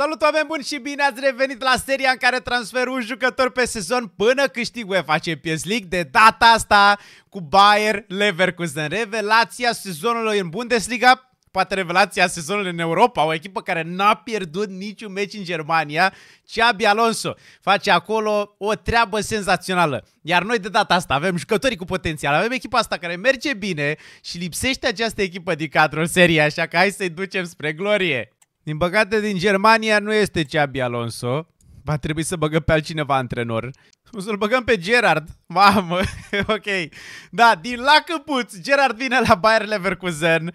Salut oameni buni și bine ați revenit la seria în care transfer un jucător pe sezon până câștig UEFA Champions League de data asta cu Bayer Leverkusen. Revelația sezonului în Bundesliga, poate revelația sezonului în Europa, o echipă care n-a pierdut niciun meci în Germania, Xabi Alonso face acolo o treabă senzațională. Iar noi de data asta avem jucătorii cu potențial, avem echipa asta care merge bine și lipsește această echipă din cadrul serie, așa că hai să-i ducem spre glorie. Din păcate, din Germania nu este Xabi Alonso. Va trebui să băgăm pe altcineva antrenor. O să-l băgăm pe Gerard. Mamă, ok. Da, din la căpuț, Gerard vine la Bayer Leverkusen.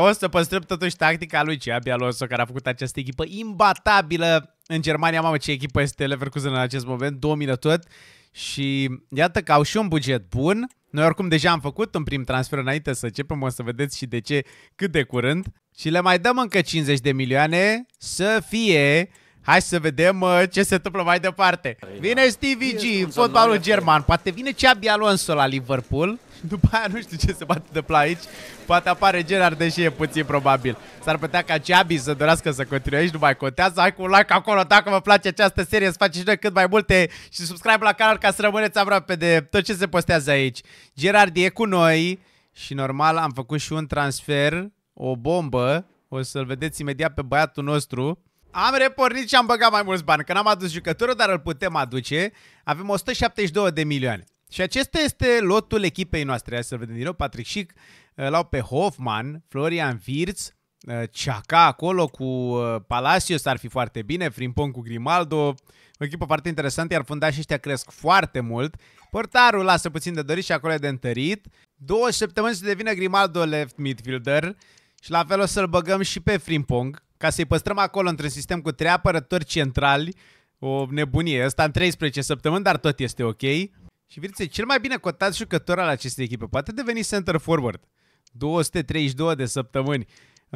O să păstrăm totuși tactica lui Xabi Alonso, care a făcut această echipă imbatabilă în Germania. Mamă, ce echipă este Leverkusen în acest moment, domină tot. Și iată că au și un buget bun. Noi oricum deja am făcut un prim transfer înainte să începem, o să vedeți și de ce cât de curând. Și le mai dăm încă 50 de milioane să fie Hai să vedem uh, ce se întâmplă mai departe. Vine Stevie G, fotbalul german. Poate vine Xabi Alonso la Liverpool. După aia nu știu ce se poate întâmpla aici. Poate apare Gerard, deși e puțin probabil. S-ar putea ca Xabi să dorească să continue aici, nu mai contează. Hai cu un like acolo dacă vă place această serie, să faceți noi cât mai multe și subscribe la canal ca să rămâneți aproape de tot ce se postează aici. Gerard e cu noi și normal am făcut și un transfer, o bombă. O să-l vedeți imediat pe băiatul nostru. Am repornit și am băgat mai mulți bani, că n-am adus jucătorul, dar îl putem aduce. Avem 172 de milioane. Și acesta este lotul echipei noastre. Hai să vedem din nou. Patrick Schick, l-au pe Hoffman, Florian Virț, uh, Ceaca acolo cu uh, Palacios ar fi foarte bine, Frimpon cu Grimaldo, o echipă foarte interesantă, iar fundașii ăștia cresc foarte mult. Portarul lasă puțin de dorit și acolo e de întărit. Două săptămâni se devine Grimaldo left midfielder și la fel o să-l băgăm și pe Frimpong ca să-i păstrăm acolo într-un sistem cu trei apărători centrali, o nebunie. Asta în 13 săptămâni, dar tot este ok. Și Virțe, cel mai bine cotat jucător al acestei echipe poate deveni center forward. 232 de săptămâni.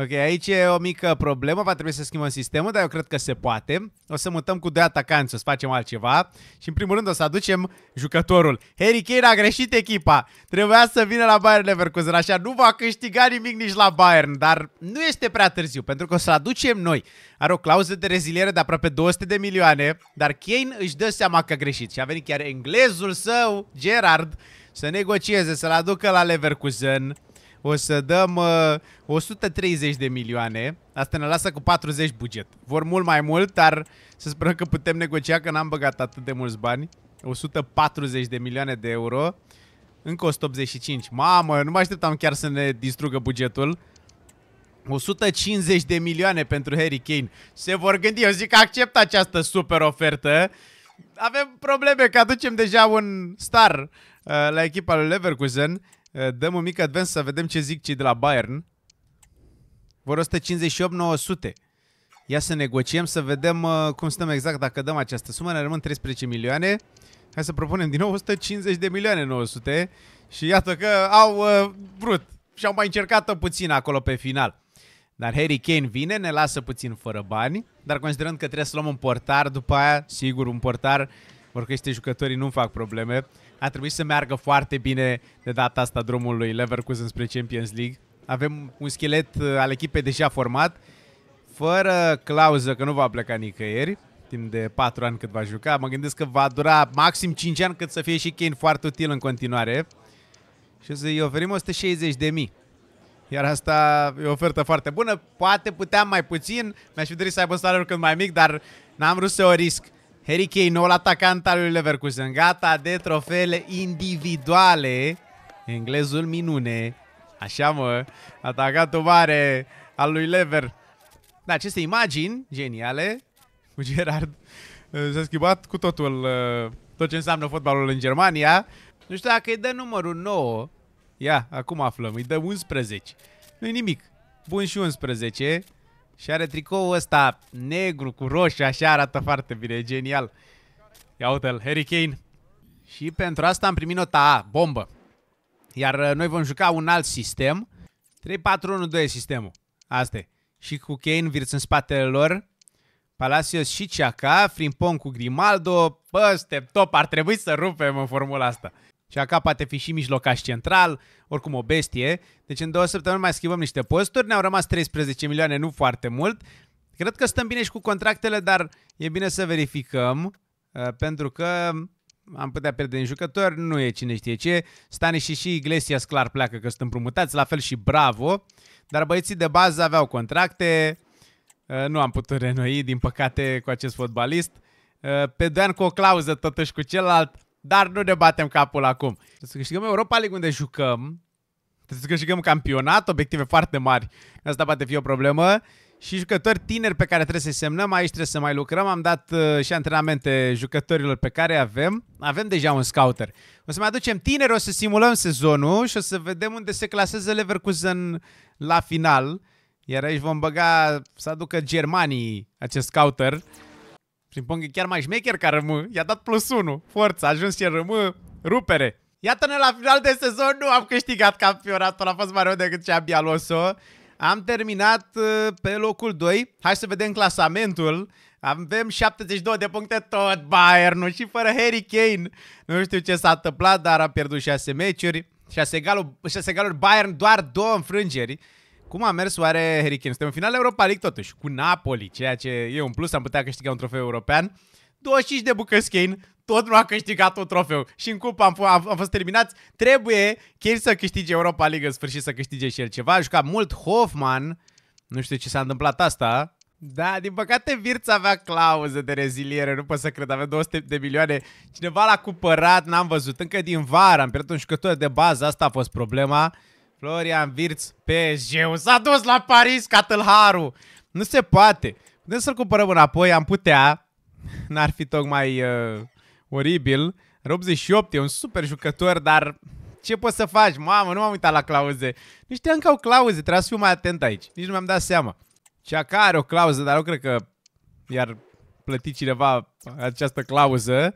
Ok, aici e o mică problemă, va trebui să schimbăm sistemul, dar eu cred că se poate. O să mutăm cu doi atacanți, o să facem altceva. Și în primul rând o să aducem jucătorul. Harry Kane a greșit echipa. Trebuia să vină la Bayern Leverkusen, așa nu va câștiga nimic nici la Bayern, dar nu este prea târziu, pentru că o să aducem noi. Are o clauză de reziliere de aproape 200 de milioane, dar Kane își dă seama că a greșit și a venit chiar englezul său, Gerard, să negocieze, să-l aducă la Leverkusen o să dăm uh, 130 de milioane. Asta ne lasă cu 40 buget. Vor mult mai mult, dar să sperăm că putem negocia, că n-am băgat atât de mulți bani. 140 de milioane de euro. Încă 185. Mamă, nu mă așteptam chiar să ne distrugă bugetul. 150 de milioane pentru Harry Kane. Se vor gândi, eu zic că accept această super ofertă. Avem probleme că aducem deja un star uh, la echipa lui Leverkusen. Eh, dăm un mic advent să vedem ce zic cei de la Bayern. Vor 158-900. Ia să negociem, să vedem uh, cum stăm exact dacă dăm această sumă. Ne rămân 13 milioane. Hai să propunem din nou 150 de milioane 900. Și iată că au uh, vrut și-au mai încercat-o puțin acolo pe final. Dar Harry Kane vine, ne lasă puțin fără bani, dar considerând că trebuie să luăm un portar după aia, sigur, un portar, este jucătorii nu fac probleme, a trebuit să meargă foarte bine de data asta drumul lui Leverkusen spre Champions League. Avem un schelet uh, al echipei deja format, fără clauză că nu va pleca nicăieri, timp de 4 ani cât va juca. Mă gândesc că va dura maxim 5 ani cât să fie și Kane foarte util în continuare. Și o să-i oferim 160 de mii. Iar asta e o ofertă foarte bună. Poate puteam mai puțin, mi-aș fi dorit să aibă un salariu cât mai mic, dar n-am vrut să o risc. Harry Kane, noul atacant al lui Leverkusen, gata de trofele individuale. Englezul minune. Așa mă, atacatul mare al lui Lever. Da, aceste imagini geniale cu Gerard eh, s-a schimbat cu totul eh, tot ce înseamnă fotbalul în Germania. Nu știu dacă îi dă numărul 9. Ia, acum aflăm, îi dă 11. Nu-i nimic. Bun și 11. Și are tricoul ăsta negru cu roșu, așa arată foarte bine, genial. Ia uite-l, Harry Kane. Și pentru asta am primit nota A, bombă. Iar uh, noi vom juca un alt sistem. 3-4-1-2 e sistemul. Asta e. Și cu Kane virți în spatele lor. Palacios și Ceaca, Frimpon cu Grimaldo. Bă, step top, ar trebui să rupem în formula asta. Și acá poate fi și mijlocaș central, oricum o bestie. Deci în două săptămâni mai schimbăm niște posturi, ne-au rămas 13 milioane, nu foarte mult. Cred că stăm bine și cu contractele, dar e bine să verificăm, uh, pentru că am putea pierde în jucători, nu e cine știe ce. Stani și și Iglesias clar pleacă că sunt împrumutați, la fel și Bravo. Dar băieții de bază aveau contracte, uh, nu am putut renoi, din păcate, cu acest fotbalist. Uh, pe Dan cu o clauză totuși cu celălalt, dar nu ne batem capul acum. Trebuie să câștigăm Europa League unde jucăm. Trebuie să câștigăm campionat, obiective foarte mari. Asta poate fi o problemă. Și jucători tineri pe care trebuie să-i semnăm, aici trebuie să mai lucrăm. Am dat uh, și antrenamente jucătorilor pe care avem. Avem deja un scouter. O să mai aducem tineri, o să simulăm sezonul și o să vedem unde se clasează Leverkusen la final. Iar aici vom băga să aducă germanii acest scouter. Frimpong e chiar mai șmecher ca rămâ. I-a dat plus 1. Forță, a ajuns și rămâ. Rupere. Iată-ne la final de sezon, nu am câștigat campionatul, a fost mai rău decât ce bialos-o. Am terminat uh, pe locul 2. Hai să vedem clasamentul. Avem 72 de puncte tot Bayern, și fără Harry Kane. Nu știu ce s-a întâmplat, dar a pierdut 6 meciuri. 6 egaluri Bayern, doar două înfrângeri. Cum a mers oare Harry Kane? Suntem în final Europa League totuși, cu Napoli, ceea ce e un plus, am putea câștiga un trofeu european. 25 de bucăți Kane, tot nu a câștigat un trofeu și în cupa am, f- am, am fost terminați. Trebuie Kane să câștige Europa League în sfârșit, să câștige și el ceva. A jucat mult Hoffman, nu știu ce s-a întâmplat asta, da, din păcate Virț avea clauză de reziliere, nu pot să cred, avea 200 de milioane. Cineva l-a cumpărat, n-am văzut, încă din vară am pierdut un jucător de bază, asta a fost problema. Florian Virț, PSG-ul s-a dus la Paris ca tâlharu. Nu se poate. Putem să-l cumpărăm înapoi, am putea. N-ar fi tocmai uh, oribil. 88 e un super jucător, dar ce poți să faci? Mamă, nu m-am uitat la clauze. Nu știam că au clauze, trebuie să fiu mai atent aici. Nici nu mi-am dat seama. Cea care are o clauză, dar eu cred că iar plăti cineva această clauză.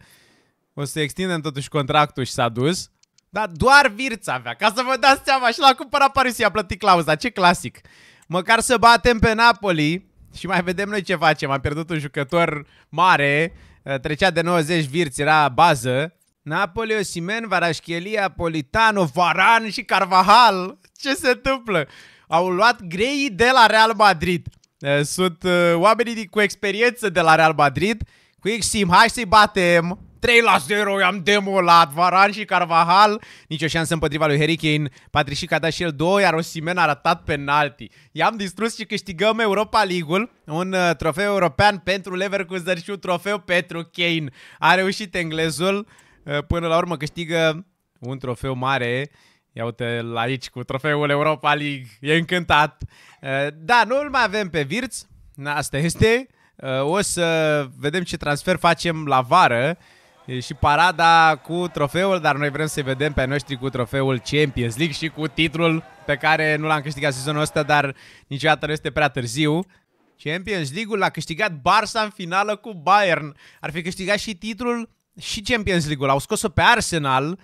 O să extindem totuși contractul și s-a dus. Dar doar Virț avea, ca să vă dați seama și l-a cumpărat Paris, i-a plătit clauza, ce clasic. Măcar să batem pe Napoli și mai vedem noi ce facem. Am pierdut un jucător mare, eh, trecea de 90 Virț, era bază. Napoli, Osimen, Varaschelia, Politano, Varan și Carvajal. Ce se întâmplă? Au luat grei de la Real Madrid. Eh, sunt eh, oamenii cu experiență de la Real Madrid. Cu Sim, hai să-i batem! 3 la 0, i-am demolat Varan și Carvajal. Nici o șansă împotriva lui Harry Kane. Patrick a dat și el 2, iar Osimen a ratat penalti. I-am distrus și câștigăm Europa League-ul. Un uh, trofeu european pentru Leverkusen și un trofeu pentru Kane. A reușit englezul. Uh, până la urmă câștigă un trofeu mare. Ia uite la aici cu trofeul Europa League. E încântat. Uh, da, nu îl mai avem pe Virț. Asta este. Uh, o să vedem ce transfer facem la vară. E și parada cu trofeul, dar noi vrem să vedem pe noștri cu trofeul Champions League și cu titlul pe care nu l-am câștigat sezonul ăsta, dar niciodată nu este prea târziu. Champions League-ul l-a câștigat Barça în finală cu Bayern. Ar fi câștigat și titlul și Champions League-ul. Au scos-o pe Arsenal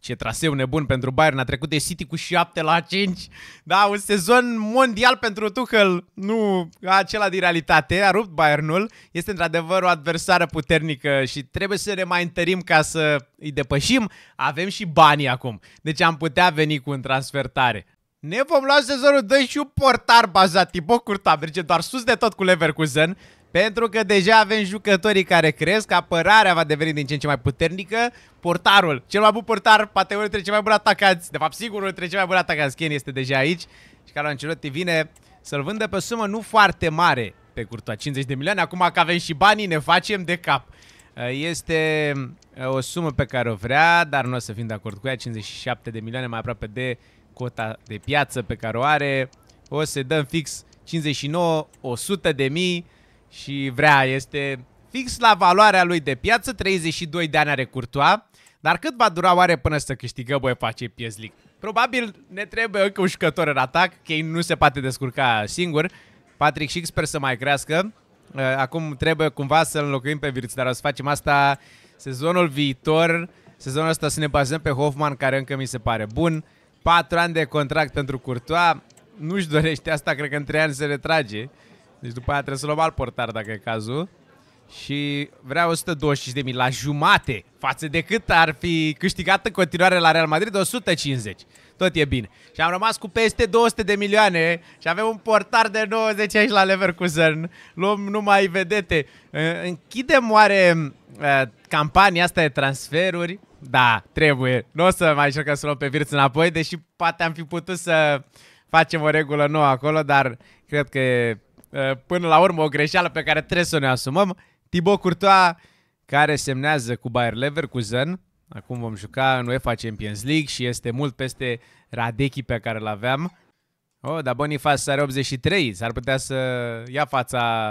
ce traseu nebun pentru Bayern, a trecut de City cu 7 la 5. Da, un sezon mondial pentru Tuchel, nu acela din realitate, a rupt Bayernul. Este într-adevăr o adversară puternică și trebuie să ne mai întărim ca să îi depășim. Avem și banii acum, deci am putea veni cu un transfer tare. Ne vom lua sezonul 2 și un portar bazat, Tibo Curta, merge doar sus de tot cu Leverkusen. Pentru că deja avem jucătorii care cresc, apărarea va deveni din ce în ce mai puternică, portarul, cel mai bun portar, poate unul dintre cei mai buni atacanți, de fapt sigur unul dintre cei mai buni atacanți, Ken este deja aici și Carlo Ancelotti vine să-l vândă pe sumă nu foarte mare pe curtoa, 50 de milioane, acum că avem și banii ne facem de cap. Uh, este uh, o sumă pe care o vrea, dar nu o să fim de acord cu ea, 57 de milioane mai aproape de cota de piață pe care o are. O să dăm fix 59, 100 de mii, și vrea, este fix la valoarea lui de piață, 32 de ani are Curtoa, dar cât va dura oare până să câștigă băi face piezlic? Probabil ne trebuie încă un jucător în atac, că ei nu se poate descurca singur. Patrick Schick sper să mai crească. Uh, acum trebuie cumva să-l înlocuim pe Virț, dar o să facem asta sezonul viitor. Sezonul ăsta să ne bazăm pe Hoffman, care încă mi se pare bun. 4 ani de contract pentru Courtois. Nu-și dorește asta, cred că în 3 ani se retrage. Deci după aia trebuie să luăm alt portar dacă e cazul. Și vreau 125.000 la jumate față de cât ar fi câștigat în continuare la Real Madrid 150. Tot e bine. Și am rămas cu peste 200 de milioane și avem un portar de 90 aici la Leverkusen. Luăm numai vedete. Închidem oare uh, campania asta de transferuri? Da, trebuie. Nu o să mai încercăm să luăm pe Virț înapoi, deși poate am fi putut să facem o regulă nouă acolo, dar cred că e Eh, până la urmă o greșeală pe care trebuie să ne asumăm. Thibaut Courtois care semnează cu Bayer Leverkusen. Acum vom juca în UEFA Champions League și este mult peste Radechi pe care l-aveam. Oh, dar Boniface are 83, s-ar putea să ia fața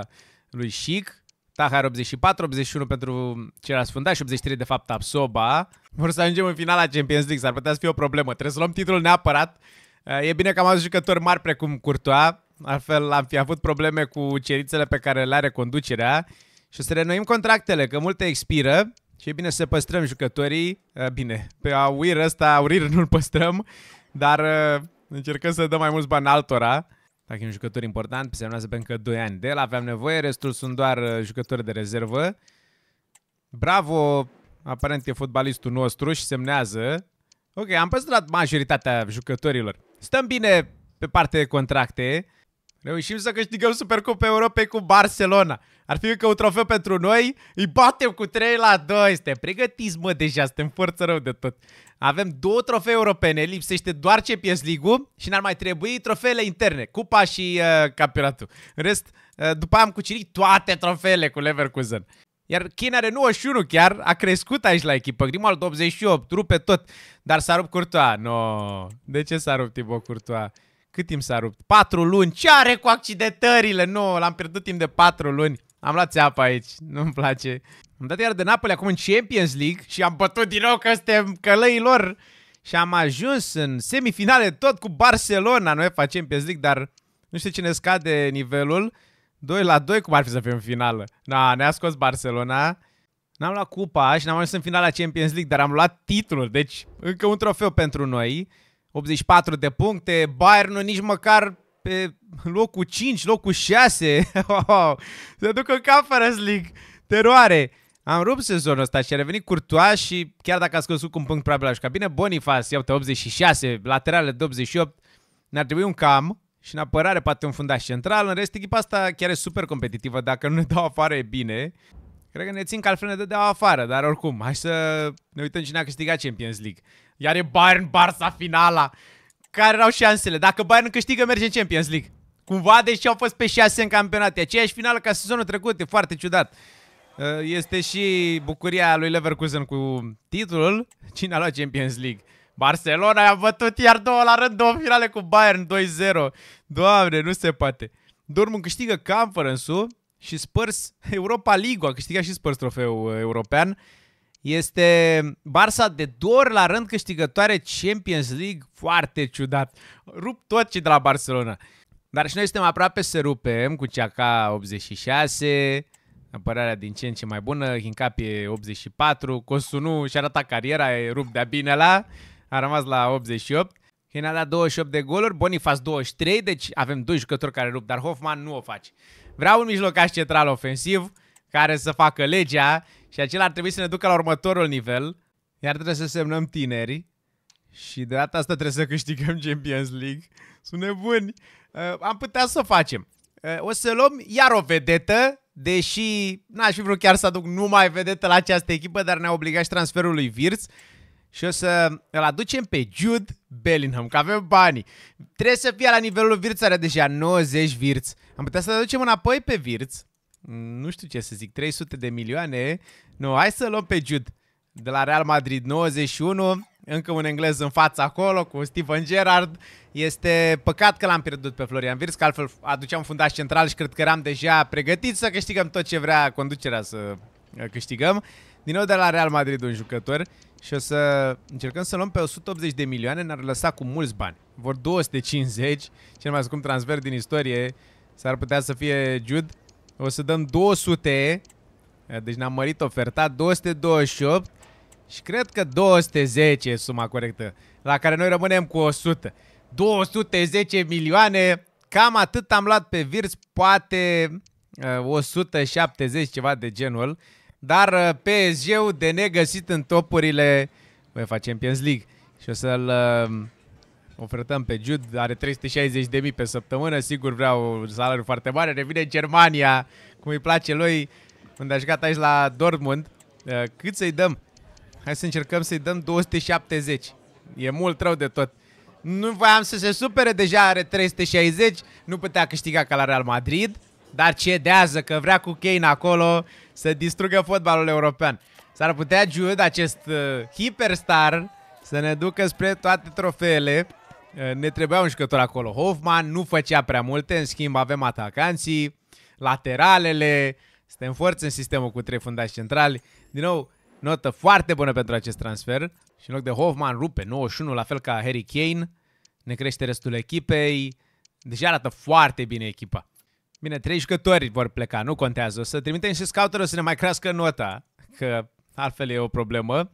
lui Chic. Tahar 84, 81 pentru ceilalți fundași, 83 de fapt Absoba. Vor să ajungem în finala Champions League, s-ar putea să fie o problemă. Trebuie să luăm titlul neapărat. Eh, e bine că am avut jucători mari precum Courtois, Altfel am fi avut probleme cu cerințele pe care le are conducerea și o să renoim contractele, că multe expiră și e bine să păstrăm jucătorii. Eh, bine, pe Auir ăsta, Aurir nu-l păstrăm, dar eh, încercăm să dăm mai mulți bani altora. Dacă e un jucător important, semnează pe încă 2 ani de el. Aveam nevoie, restul sunt doar eh, jucători de rezervă. Bravo, aparent e fotbalistul nostru și semnează. Ok, am păstrat majoritatea jucătorilor. Stăm bine pe partea de contracte. Reușim să câștigăm Supercupa Europei cu Barcelona. Ar fi încă un trofeu pentru noi. Îi batem cu 3 la 2. Suntem pregătiți, mă, deja. Suntem forță rău de tot. Avem două trofee europene. Lipsește doar ce League-ul și n-ar mai trebui trofeele interne. Cupa și uh, campionatul. În rest, uh, după aia am cucerit toate trofeele cu Leverkusen. Iar Kane are 91 chiar, a crescut aici la echipă. Grimaldo 88, rupe tot, dar s-a rupt Curtoa. No, de ce s-a rupt Tibo Curtoa? Cât timp s-a rupt? 4 luni. Ce are cu accidentările? Nu, l-am pierdut timp de 4 luni. Am luat țeapă aici, nu-mi place. Am dat iar de Napoli acum în Champions League și am bătut din nou că suntem călăii lor. Și am ajuns în semifinale tot cu Barcelona în UEFA Champions League, dar nu știu cine scade nivelul. 2 la 2, cum ar fi să fim în finală? Na, da, ne-a scos Barcelona. N-am luat cupa și n-am ajuns în finala Champions League, dar am luat titlul, deci încă un trofeu pentru noi. 84 de puncte, nu nici măcar pe locul 5, locul 6. Se ducă în Conference League. Teroare! Am rupt sezonul ăsta și a revenit Courtois și chiar dacă a scăzut un punct probabil așa. bine, Boniface, iau 86, laterale de 88, ne-ar trebui un cam și în apărare poate un fundaș central, în rest echipa asta chiar e super competitivă, dacă nu ne dau afară e bine. Cred că ne țin că de dădeau afară, dar oricum, hai să ne uităm cine a câștigat Champions League. Iar e Bayern Barça finala. Care erau șansele? Dacă Bayern câștigă, merge în Champions League. Cumva, deși au fost pe șase în campionat. E aceeași finală ca sezonul trecut, e foarte ciudat. Uh, este și bucuria lui Leverkusen cu titlul. Cine a luat Champions League? Barcelona i-a bătut iar două la rând, două finale cu Bayern, 2-0. Doamne, nu se poate. Dortmund câștigă conference-ul și Spurs, Europa League a câștigat și Spurs trofeul uh, european. Este Barça de două ori la rând câștigătoare Champions League, foarte ciudat. Rup tot ce de la Barcelona. Dar și noi suntem aproape să rupem cu Ceaca 86, apărarea din ce în ce mai bună, Hincapie 84, Cosunu și-a cariera, e rupt de-a bine la, a rămas la 88. Hina a dat 28 de goluri, Bonifaz 23, deci avem doi jucători care rup, dar Hoffman nu o face. Vreau un mijlocaș central ofensiv care să facă legea și acela ar trebui să ne ducă la următorul nivel. Iar trebuie să semnăm tineri și de data asta trebuie să câștigăm Champions League. Sunt nebuni. Uh, am putea să o facem. Uh, o să luăm iar o vedetă, deși n-aș fi vrut chiar să aduc numai vedetă la această echipă, dar ne-a obligat și transferul lui Virț și o să îl aducem pe Jude Bellingham, că avem banii. Trebuie să fie la nivelul Virț, are deja 90 Virț. Am putea să-l aducem înapoi pe Virț. Nu știu ce să zic, 300 de milioane. Nu, hai să luăm pe Jude. De la Real Madrid 91, încă un englez în fața acolo cu Steven Gerrard. Este păcat că l-am pierdut pe Florian Virț, că altfel aduceam fundaș central și cred că eram deja pregătit să câștigăm tot ce vrea conducerea să câștigăm din nou de la Real Madrid un jucător și o să încercăm să luăm pe 180 de milioane, ne-ar lăsa cu mulți bani. Vor 250, cel mai scump transfer din istorie, s-ar putea să fie Jude. O să dăm 200, deci ne-am mărit oferta, 228 și cred că 210 e suma corectă, la care noi rămânem cu 100. 210 milioane, cam atât am luat pe Virs, poate 170 uh, ceva de genul. Dar uh, PSG-ul de negăsit în topurile UEFA Champions League. Și o să-l um, ofertăm pe Jude, are 360.000 pe săptămână, sigur vrea un salariu foarte mare, revine în Germania, cum îi place lui, unde a jucat aici la Dortmund. Uh, cât să-i dăm? Hai să încercăm să-i dăm 270. E mult rău de tot. Nu voiam să se supere, deja are 360, nu putea câștiga ca la Real Madrid dar cedează că vrea cu Kane acolo să distrugă fotbalul european. S-ar putea Jude, acest uh, hiperstar, să ne ducă spre toate trofeele. Uh, ne trebuia un jucător acolo. Hoffman nu făcea prea multe, în schimb avem atacanții, lateralele, suntem forți în sistemul cu trei fundași centrali. Din nou, notă foarte bună pentru acest transfer. Și în loc de Hoffman, rupe 91, la fel ca Harry Kane. Ne crește restul echipei. Deja arată foarte bine echipa. Bine, trei jucători vor pleca, nu contează. O să trimitem și scouterul să ne mai crească nota, că altfel e o problemă.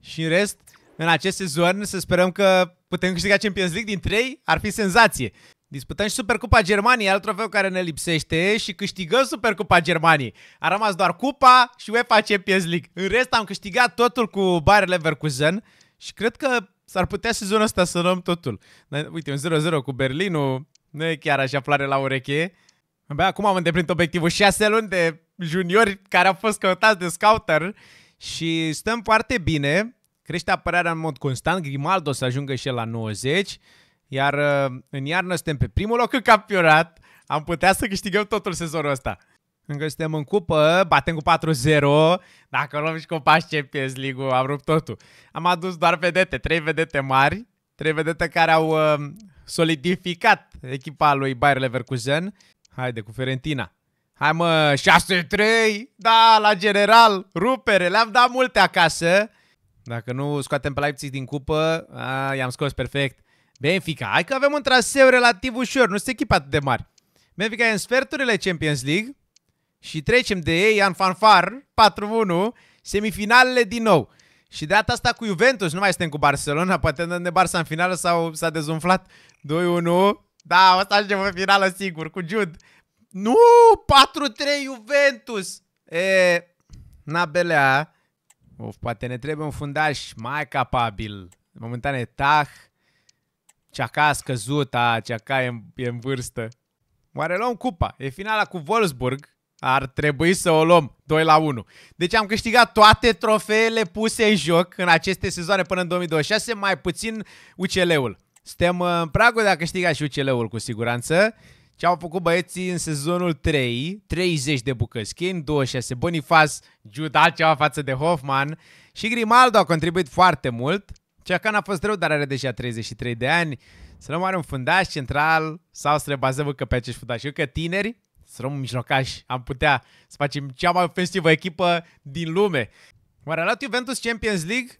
Și în rest, în acest sezon, să sperăm că putem câștiga Champions League din trei ar fi senzație. Disputăm și Supercupa Germaniei, alt trofeu care ne lipsește și câștigăm Supercupa Germaniei. A rămas doar Cupa și UEFA Champions League. În rest am câștigat totul cu Bayer Leverkusen și cred că s-ar putea sezonul ăsta să luăm totul. uite, un 0-0 cu Berlinul nu e chiar așa plare la ureche. Abia acum am îndeplinit obiectivul. 6 luni de juniori care au fost căutați de scouter și stăm foarte bine. Crește apărarea în mod constant. Grimaldo să ajungă și el la 90. Iar uh, în iarnă suntem pe primul loc în campionat. Am putea să câștigăm totul sezonul ăsta. Încă suntem în cupă, batem cu 4-0. Dacă luăm și cu pași Champions League-ul, am rupt totul. Am adus doar vedete, trei vedete mari. Trei vedete care au uh, solidificat echipa lui Bayer Leverkusen. Haide cu Ferentina. Hai mă, 6-3, da, la general, rupere, le-am dat multe acasă. Dacă nu scoatem pe Leipzig din cupă, a, i-am scos perfect. Benfica, hai că avem un traseu relativ ușor, nu sunt echipat atât de mari. Benfica e în sferturile Champions League și trecem de ei în fanfar, 4-1, semifinalele din nou. Și de data asta cu Juventus, nu mai suntem cu Barcelona, poate ne Barça în finală sau s-a dezumflat 2-1. Da, asta ajungem în finală sigur, cu Jude. Nu! 4-3 Juventus! E, na, Belea. Of, poate ne trebuie un fundaș mai capabil. Momentan e Tah. Ceaca a scăzut, a, Ceaca e în, e în vârstă. Oare luăm cupa? E finala cu Wolfsburg. Ar trebui să o luăm 2 la 1. Deci am câștigat toate trofeele puse în joc în aceste sezoane până în 2026, mai puțin UCL-ul. Suntem în pragul de a câștiga și UCL-ul cu siguranță. Ce au făcut băieții în sezonul 3, 30 de bucăți, Kane 26, Bonifaz, Jude altceva față de Hoffman și Grimaldo a contribuit foarte mult. Ceacan a fost rău, dar are deja 33 de ani. Să luăm oare un fundaș central sau să le bazăm încă pe acești fundași. Eu că tineri, să luăm un mijlocaș, am putea să facem cea mai ofensivă echipă din lume. Oare a luat Juventus Champions League?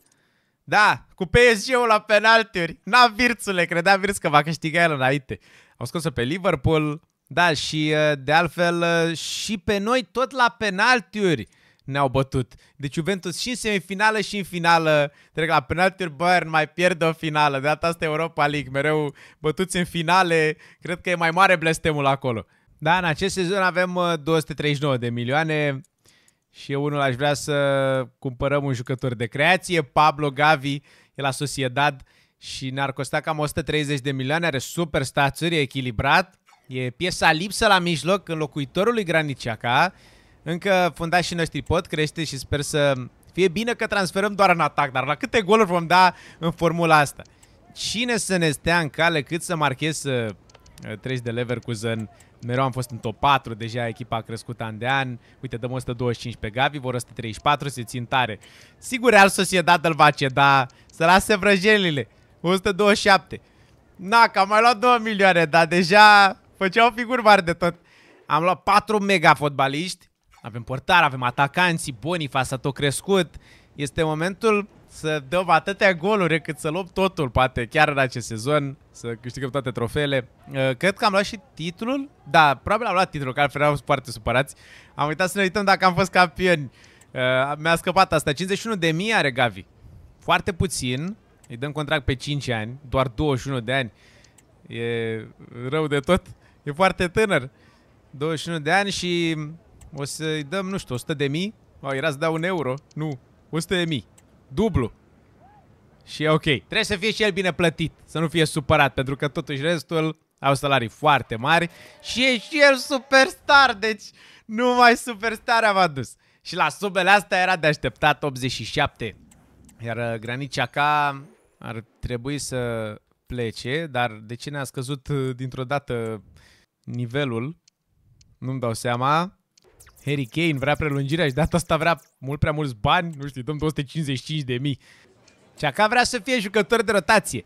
Da, cu PSG-ul la penaltiuri. N-a Virțule, credea Virț că va câștiga el înainte. Au scos-o pe Liverpool, da, și uh, de altfel uh, și pe noi tot la penaltiuri ne-au bătut. Deci Juventus și în semifinală și în finală. Trec la penaltiuri, Bayern mai pierde o finală. De data asta Europa League, mereu bătuți în finale. Cred că e mai mare blestemul acolo. Da, în acest sezon avem 239 uh, de milioane, și eu unul aș vrea să cumpărăm un jucător de creație, Pablo Gavi, e la Sociedad și ne-ar costa cam 130 de milioane, are super stațuri, e echilibrat, e piesa lipsă la mijloc, înlocuitorul lui Graniciaca, încă fundașii noștri pot crește și sper să fie bine că transferăm doar în atac, dar la câte goluri vom da în formula asta? Cine să ne stea în cale cât să marchez Eh, treci de Leverkusen, mereu am fost în top 4, deja echipa a crescut an de an. Uite, dăm 125 pe Gavi, vor 134, se țin tare. Sigur, Real Sociedad îl va ceda, să lase vrăjelile. 127. Na, că am mai luat 2 milioane, dar deja făceau figuri mari de tot. Am luat 4 mega fotbaliști. Avem portar, avem atacanții, s a tot crescut. Este momentul să dăm atâtea goluri cât să luăm totul, poate chiar în acest sezon, să câștigăm toate trofeele. Uh, cred că am luat și titlul, da, probabil am luat titlul, că altfel eram foarte supărați. Am uitat să ne uităm dacă am fost campioni. Uh, mi-a scăpat asta, 51 de mii are Gavi. Foarte puțin, îi dăm contract pe 5 ani, doar 21 de ani. E rău de tot, e foarte tânăr. 21 de ani și o să-i dăm, nu știu, 100 de mii? Oh, era să dau un euro, nu, 100 de mii dublu. Și e ok. Trebuie să fie și el bine plătit, să nu fie supărat, pentru că totuși restul au salarii foarte mari și e și el superstar, deci numai superstar am adus. Și la subele astea era de așteptat 87. Iar uh, granicea ca ar trebui să plece, dar de ce ne-a scăzut uh, dintr-o dată nivelul? Nu-mi dau seama. Harry Kane vrea prelungirea și de asta vrea mult prea mulți bani, nu știu, dăm 255 de mii. Ceaca vrea să fie jucător de rotație.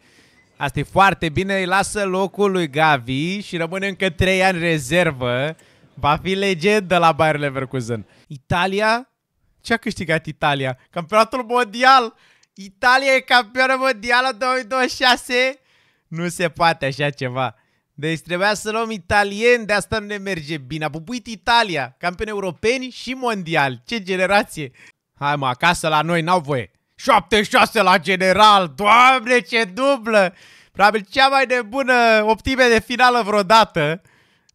Asta e foarte bine, îi lasă locul lui Gavi și rămâne încă 3 ani rezervă. Va fi legendă la Bayer Leverkusen. Italia? Ce a câștigat Italia? Campionatul mondial! Italia e campionă mondială 2026? Nu se poate așa ceva. Deci trebuia să luăm italieni, de asta nu ne merge bine. A pupuit Italia, campioni europeni și mondial. Ce generație! Hai mă, acasă la noi n-au voie. 76 la general, doamne ce dublă! Probabil cea mai de bună optime de finală vreodată.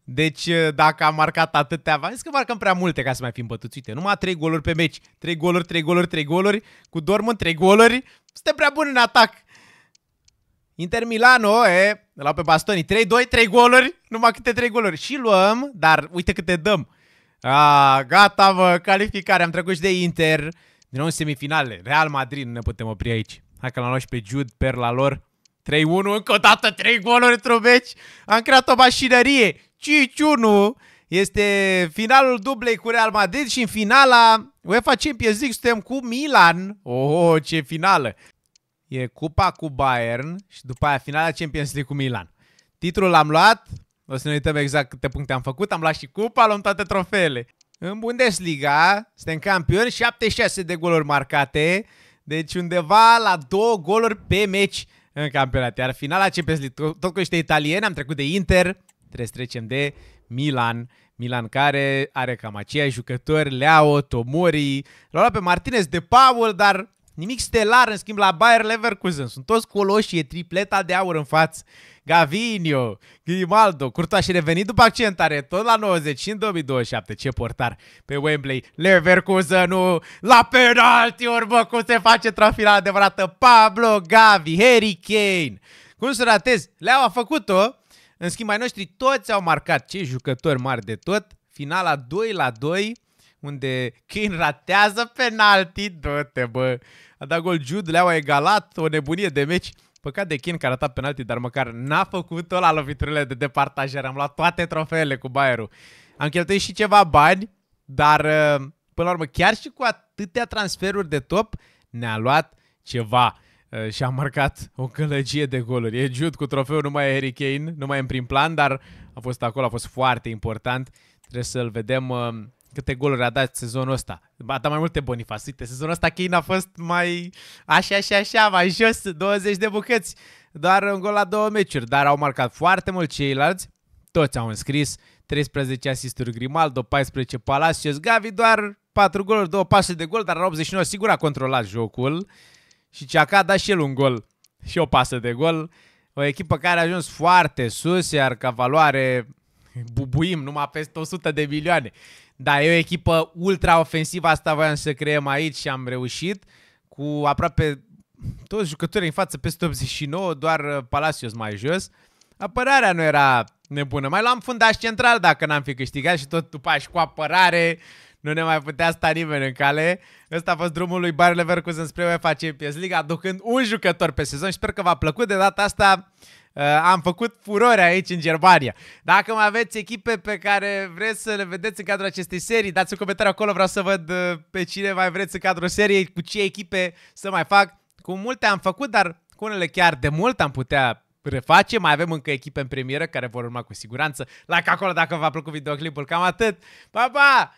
Deci eh, dacă am marcat atâtea, am zis că marcăm prea multe ca să mai fim bătuți. Uite, numai 3 goluri pe meci. 3 goluri, 3 goluri, 3 goluri. Cu Dortmund 3 goluri. Suntem prea buni în atac. Inter Milano, e, de la pe Bastoni, 3-2, 3 goluri, numai câte 3 goluri. Și luăm, dar uite câte dăm. A, gata, vă calificare, am trecut și de Inter. Din nou în semifinale, Real Madrid, nu ne putem opri aici. Hai că l-am luat și pe Jude, perla lor. 3-1, încă o dată 3 goluri într-un meci. Am creat o mașinărie. 5-1 este finalul dublei cu Real Madrid și în finala UEFA Champions League suntem cu Milan. Oh, ce finală! e cupa cu Bayern și după aia finala Champions League cu Milan. Titlul l-am luat, o să ne uităm exact câte puncte am făcut, am luat și cupa, luăm toate trofeele. În Bundesliga suntem campioni, 76 de goluri marcate, deci undeva la două goluri pe meci în campionat. Iar finala Champions League, tot cu niște italieni, am trecut de Inter, trebuie să trecem de Milan. Milan care are cam aceiași jucători, Leo, Tomori, l-a luat pe Martinez de Paul, dar Nimic stelar, în schimb, la Bayer Leverkusen. Sunt toți coloși, e tripleta de aur în față. Gavinio, Grimaldo, Curtoa și revenit după accentare, tot la 90 și în 2027. Ce portar pe Wembley. Leverkusen, nu, la penalti, urmă, cum se face trafila adevărată. Pablo Gavi, Harry Kane. Cum să ratez? Leau a făcut-o. În schimb, ai noștri toți au marcat ce jucători mari de tot. Finala 2 la 2 unde Kane ratează penalti, dă-te bă, a dat gol Jude, le-au egalat, o nebunie de meci. Păcat de kin, care a dat penalti, dar măcar n-a făcut-o la loviturile de departajare. Am luat toate trofeele cu Bayerul. Am cheltuit și ceva bani, dar uh, până la urmă, chiar și cu atâtea transferuri de top, ne-a luat ceva uh, și a marcat o călăgie de goluri. E Jude cu trofeul, nu mai e Harry Kane, nu mai e în prim plan, dar a fost acolo, a fost foarte important. Trebuie să-l vedem uh, câte goluri a dat sezonul ăsta. A dat mai multe Uite, Sezonul ăsta Kane a fost mai așa și așa, așa, mai jos, 20 de bucăți. Doar un gol la două meciuri, dar au marcat foarte mult ceilalți. Toți au înscris 13 asisturi Grimaldo, 14 Palacios, Gavi doar 4 goluri, 2 pase de gol, dar la 89 sigur a controlat jocul. Și Ceaca a dat și el un gol și o pasă de gol. O echipă care a ajuns foarte sus, iar ca valoare bubuim numai peste 100 de milioane. Da, e o echipă ultra ofensivă, asta voiam să creăm aici și am reușit cu aproape toți jucătorii în față peste 89, doar uh, Palacios mai jos. Apărarea nu era nebună. Mai luam fundaș central dacă n-am fi câștigat și tot după și cu apărare nu ne mai putea sta nimeni în cale. Ăsta a fost drumul lui Bayer Leverkusen spre UEFA Champions League, aducând un jucător pe sezon. Sper că v-a plăcut de data asta. Uh, am făcut furore aici în Germania. Dacă mai aveți echipe pe care vreți să le vedeți în cadrul acestei serii, dați un comentariu acolo, vreau să văd uh, pe cine mai vreți în cadrul seriei, cu ce echipe să mai fac. Cu multe am făcut, dar cu unele chiar de mult am putea reface. Mai avem încă echipe în premieră care vor urma cu siguranță. Like acolo dacă v-a plăcut videoclipul. Cam atât. Pa, pa!